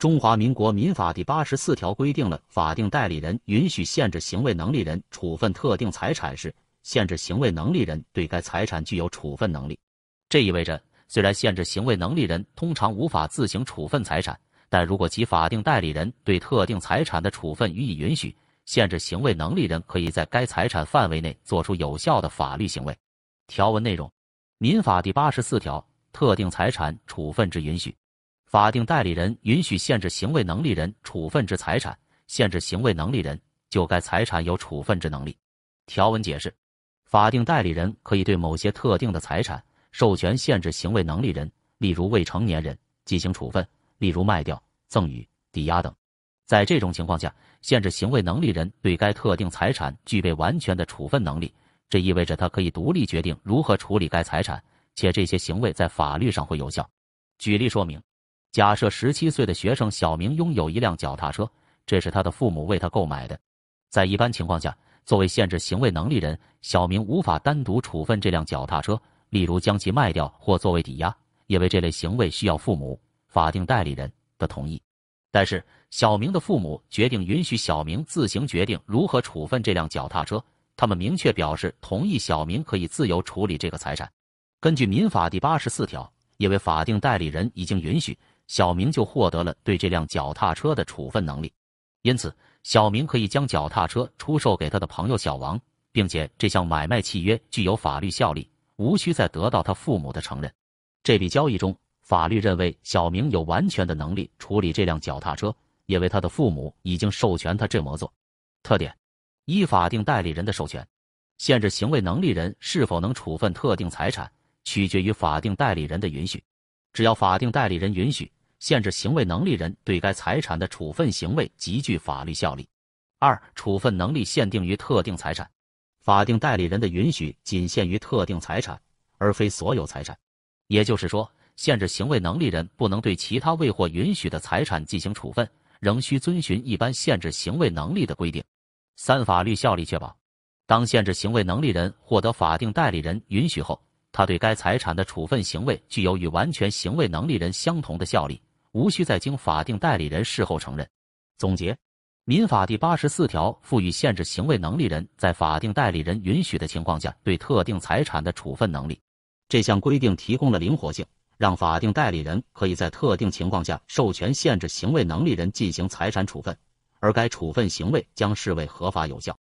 中华民国民法第八十四条规定了法定代理人允许限制行为能力人处分特定财产时，限制行为能力人对该财产具有处分能力。这意味着，虽然限制行为能力人通常无法自行处分财产，但如果其法定代理人对特定财产的处分予以允许，限制行为能力人可以在该财产范围内作出有效的法律行为。条文内容：民法第八十四条，特定财产处分之允许。法定代理人允许限制行为能力人处分之财产，限制行为能力人就该财产有处分之能力。条文解释：法定代理人可以对某些特定的财产授权限制行为能力人，例如未成年人，进行处分，例如卖掉、赠与、抵押等。在这种情况下，限制行为能力人对该特定财产具备完全的处分能力，这意味着他可以独立决定如何处理该财产，且这些行为在法律上会有效。举例说明。假设十七岁的学生小明拥有一辆脚踏车，这是他的父母为他购买的。在一般情况下，作为限制行为能力人，小明无法单独处分这辆脚踏车，例如将其卖掉或作为抵押，因为这类行为需要父母法定代理人的同意。但是，小明的父母决定允许小明自行决定如何处分这辆脚踏车，他们明确表示同意小明可以自由处理这个财产。根据民法第八十四条，因为法定代理人已经允许。小明就获得了对这辆脚踏车的处分能力，因此小明可以将脚踏车出售给他的朋友小王，并且这项买卖契约具有法律效力，无需再得到他父母的承认。这笔交易中，法律认为小明有完全的能力处理这辆脚踏车，因为他的父母已经授权他这么做。特点：依法定代理人的授权，限制行为能力人是否能处分特定财产，取决于法定代理人的允许。只要法定代理人允许。限制行为能力人对该财产的处分行为极具法律效力。二、处分能力限定于特定财产，法定代理人的允许仅限于特定财产，而非所有财产。也就是说，限制行为能力人不能对其他未获允许的财产进行处分，仍需遵循一般限制行为能力的规定。三、法律效力确保，当限制行为能力人获得法定代理人允许后，他对该财产的处分行为具有与完全行为能力人相同的效力。无需再经法定代理人事后承认。总结，民法第八十四条赋予限制行为能力人在法定代理人允许的情况下，对特定财产的处分能力。这项规定提供了灵活性，让法定代理人可以在特定情况下授权限制行为能力人进行财产处分，而该处分行为将视为合法有效。